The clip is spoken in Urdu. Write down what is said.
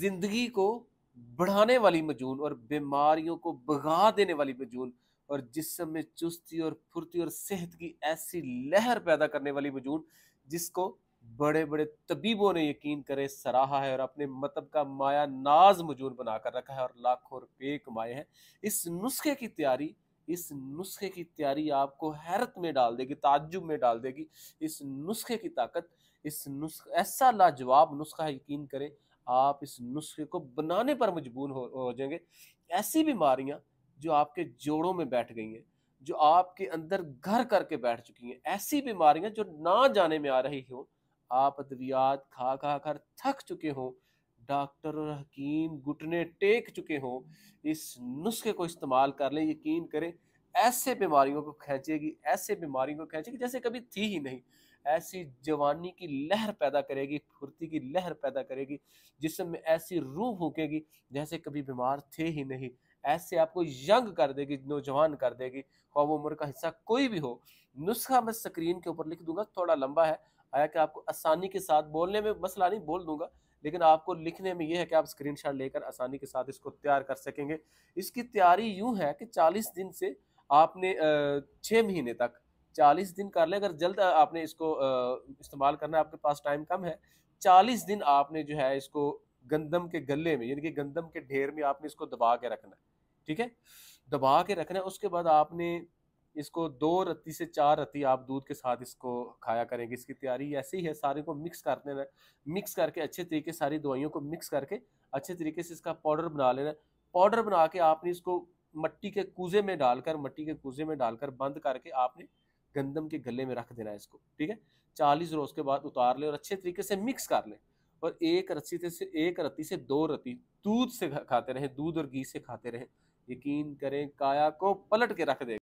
زندگی کو بڑھانے والی مجون اور بیماریوں کو بگا دینے والی مجون اور جسم میں چستی اور پھرتی اور صحت کی ایسی لہر پیدا کرنے والی مجون جس کو بڑے بڑے طبیبوں نے یقین کرے سراہا ہے اور اپنے مطلب کا مایا ناز مجون بنا کر رکھا ہے اور لاکھوں روپے کمائے ہیں اس نسخے کی تیاری اس نسخے کی تیاری آپ کو حیرت میں ڈال دے گی تعجب میں ڈال دے گی اس نسخے کی طاقت اس نسخہ ایسا لاجواب نسخہ یقین کرے آپ اس نسخے کو بنانے پر مجبور ہو جائیں گے ایسی بیماریاں جو آپ کے جوڑوں میں بیٹھ گئی ہیں جو آپ کے اندر گھر کر کے بیٹھ چکی ہیں ایسی بیماریاں جو نہ جانے میں آ رہی ہوں آپ ادویات کھا کھا کر تھک چکے ہوں ڈاکٹر اور حکیم گھٹنے ٹیک چکے ہوں اس نسخے کو استعمال کر لیں یقین کریں ایسے بیماریوں کو کھینچے گی ایسے بیماریوں کو کھینچے گی جیسے کبھی تھی ہی نہیں ایسی جوانی کی لہر پیدا کرے گی پھرتی کی لہر پیدا کرے گی جسم میں ایسی روح ہوکے گی جیسے کبھی بیمار تھے ہی نہیں ایسے آپ کو ینگ کر دے گی نوجوان کر دے گی خواب وہ عمر کا حصہ کوئی بھی ہو نسخہ میں سکرین کے اوپر لکھ دوں گا تھوڑا لمبا ہے آیا کہ آپ کو آسانی کے ساتھ بولنے میں مسئلہ نہیں بول دوں گا لیکن آپ کو لکھنے میں یہ ہے کہ آپ اسکرین شاٹ لے کر آسانی کے ساتھ اس کو تیار کر سکیں گے اس کی تیاری یوں ہے کہ چالیس دن سے آپ نے چھ مہینے تک چالیس دن کر لیں اگر جلد آپ نے اس کو استعمال کرنا آپ کے پاس ٹائم کم ہے چالیس دن آپ نے جو ہے اس کو گندم کے گلے میں یعنی کہ گندم کے ڈھیر میں آپ نے اس کو دبا کے رکھنا ہے ٹھیک ہے دبا کے رکھنا ہے اس کے بعد آپ نے اس کو دو رتی سے چار رتی آپ دودھ کے ساتھ اس کو کھایا کریں گے اس کی تیاری ایسے ہی ہے سارے کو مکس کر دینا مکس کر کے اچھے طریقے ساری دوائیوں کو مکس کر کے اچھے طریقے سے اس کا پاؤڈر بنا لینا پاؤڈر بنا کے آپ نے اس کو مٹی کے کوزے میں ڈال کر مٹی کے کوزے میں ڈال کر بند کر کے آپ نے گندم کے گلے میں رکھ دینا ہے اس کو ٹھیک ہے چالیس روز کے بعد اتار لے اور اچھے طریقے سے مکس کر لیں اور ایک رسی سے ایک رتی سے دو رتی دودھ سے کھاتے رہیں دودھ اور گھی سے کھاتے رہیں یقین کریں کایا کو پلٹ کے رکھ دے